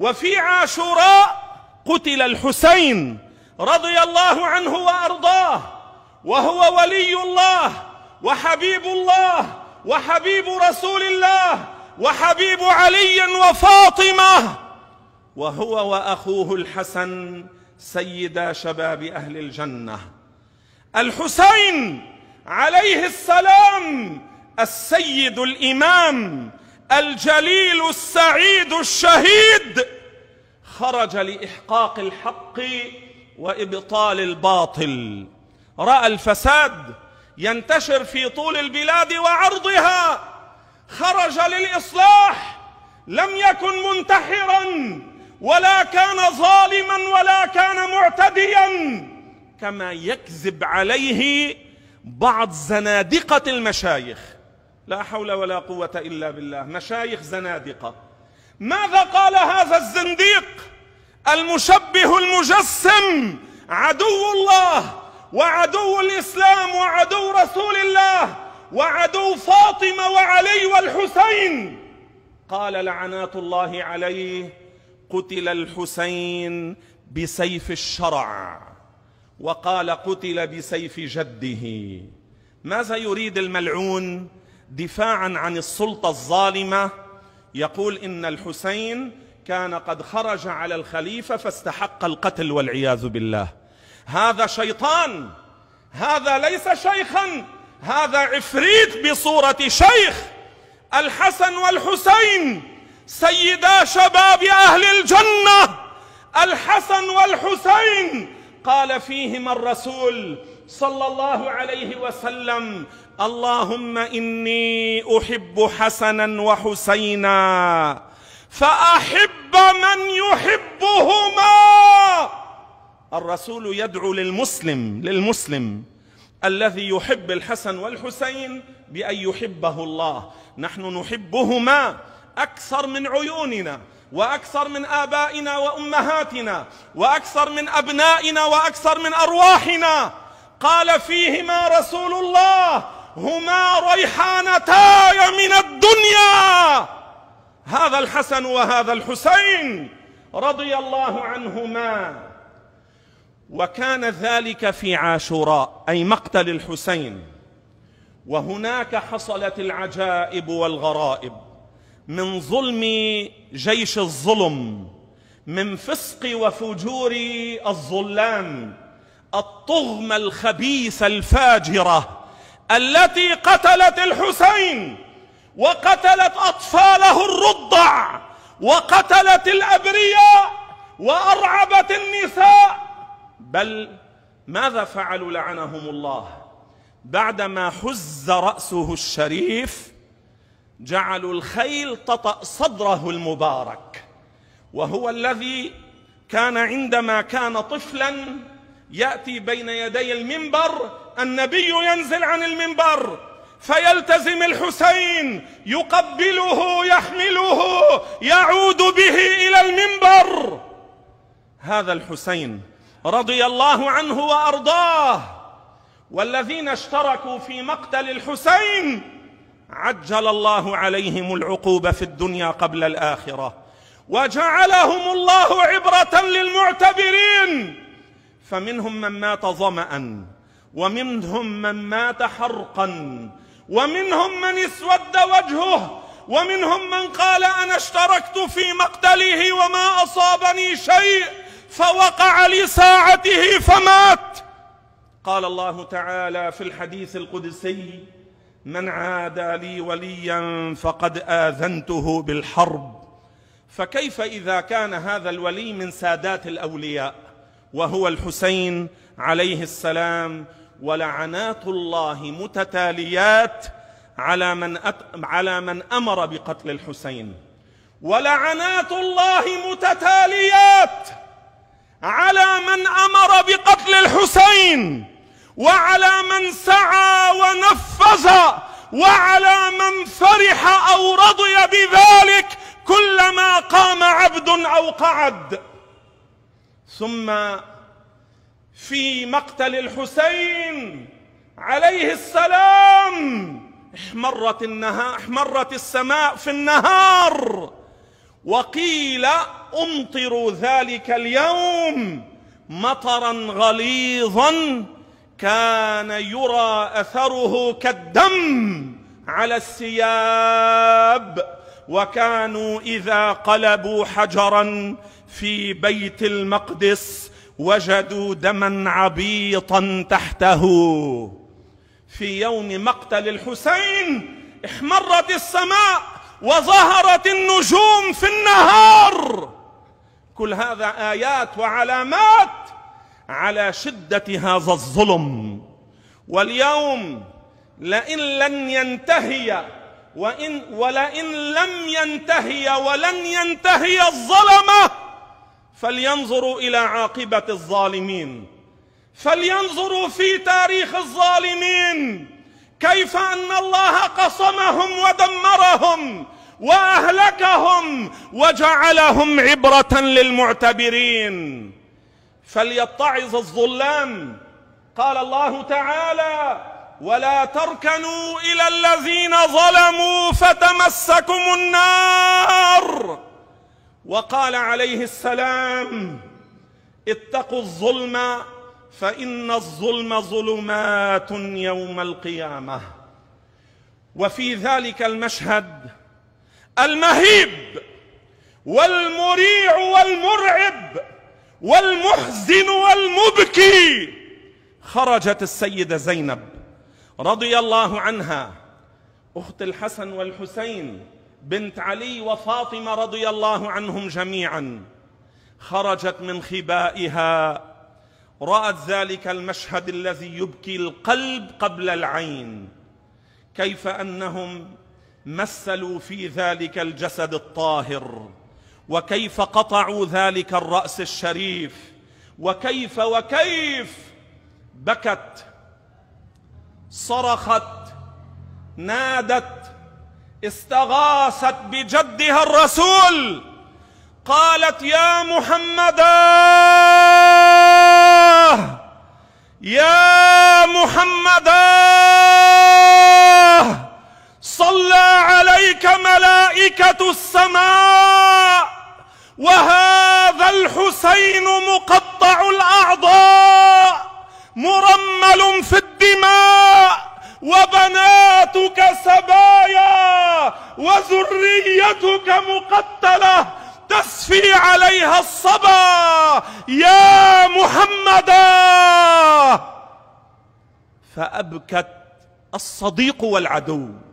وفي عاشوراء قتل الحسين رضي الله عنه وارضاه وهو ولي الله وحبيب الله وحبيب رسول الله وحبيب علي وفاطمه وهو واخوه الحسن سيدا شباب اهل الجنه الحسين عليه السلام السيد الامام الجليل السعيد الشهيد خرج لإحقاق الحق وإبطال الباطل رأى الفساد ينتشر في طول البلاد وعرضها خرج للإصلاح لم يكن منتحرا ولا كان ظالما ولا كان معتديا كما يكذب عليه بعض زنادقة المشايخ لا حول ولا قوة إلا بالله مشايخ زنادقة ماذا قال هذا الزنديق المشبه المجسم عدو الله وعدو الإسلام وعدو رسول الله وعدو فاطمة وعلي والحسين قال لعنات الله عليه قتل الحسين بسيف الشرع وقال قتل بسيف جده ماذا يريد الملعون دفاعا عن السلطة الظالمة يقول إن الحسين كان قد خرج على الخليفة فاستحق القتل والعياذ بالله هذا شيطان هذا ليس شيخا هذا عفريت بصورة شيخ الحسن والحسين سيدا شباب أهل الجنة الحسن والحسين قال فيهما الرسول صلى الله عليه وسلم اللهم اني احب حسنا وحسينا فاحب من يحبهما الرسول يدعو للمسلم للمسلم الذي يحب الحسن والحسين بان يحبه الله نحن نحبهما اكثر من عيوننا واكثر من ابائنا وامهاتنا واكثر من ابنائنا واكثر من ارواحنا قال فيهما رسول الله هما ريحانتاي من الدنيا هذا الحسن وهذا الحسين رضي الله عنهما وكان ذلك في عاشوراء اي مقتل الحسين وهناك حصلت العجائب والغرائب من ظلم جيش الظلم من فسق وفجور الظلام الطغمة الخبيثة الفاجرة التي قتلت الحسين وقتلت أطفاله الرضع وقتلت الأبرياء وأرعبت النساء بل ماذا فعلوا لعنهم الله بعدما حز رأسه الشريف جعلوا الخيل تطأ صدره المبارك وهو الذي كان عندما كان طفلا يأتي بين يدي المنبر النبي ينزل عن المنبر فيلتزم الحسين يقبله يحمله يعود به إلى المنبر هذا الحسين رضي الله عنه وأرضاه والذين اشتركوا في مقتل الحسين عجل الله عليهم العقوبة في الدنيا قبل الآخرة وجعلهم الله عبرة للمعتبرين فمنهم من مات ظمأ ومنهم من مات حرقا ومنهم من اسود وجهه ومنهم من قال أنا اشتركت في مقتله وما أصابني شيء فوقع لساعته فمات قال الله تعالى في الحديث القدسي من عادى لي وليا فقد آذنته بالحرب فكيف إذا كان هذا الولي من سادات الأولياء وهو الحسين عليه السلام ولعنات الله متتاليات على من على من امر بقتل الحسين ولعنات الله متتاليات على من امر بقتل الحسين وعلى من سعى ونفذ وعلى من فرح او رضي بذلك كلما قام عبد او قعد ثم في مقتل الحسين عليه السلام احمرت النهار احمرت السماء في النهار وقيل امطروا ذلك اليوم مطرا غليظا كان يرى اثره كالدم على الثياب وكانوا اذا قلبوا حجرا في بيت المقدس وجدوا دما عبيطا تحته في يوم مقتل الحسين احمرت السماء وظهرت النجوم في النهار كل هذا ايات وعلامات على شده هذا الظلم واليوم لئن لن ينتهي وإن ولئن لم ينتهي ولن ينتهي الظلمة فلينظروا إلى عاقبة الظالمين فلينظروا في تاريخ الظالمين كيف أن الله قصمهم ودمرهم وأهلكهم وجعلهم عبرة للمعتبرين فليتعظ الظلام قال الله تعالى ولا تركنوا إلى الذين ظلموا فتمسكم النار وقال عليه السلام اتقوا الظلم فإن الظلم ظلمات يوم القيامة وفي ذلك المشهد المهيب والمريع والمرعب والمحزن والمبكي خرجت السيدة زينب رضي الله عنها اخت الحسن والحسين بنت علي وفاطمه رضي الله عنهم جميعا خرجت من خبائها رات ذلك المشهد الذي يبكي القلب قبل العين كيف انهم مثلوا في ذلك الجسد الطاهر وكيف قطعوا ذلك الراس الشريف وكيف وكيف بكت صرخت نادت استغاثت بجدها الرسول قالت يا محمدا يا محمدا صلى عليك ملائكة السماء وهذا الحسين مقطع الأعضاء مرمل في الدنيا دماء وبناتك سبايا وذريتك مقتله تسفي عليها الصبا يا محمدا فابكت الصديق والعدو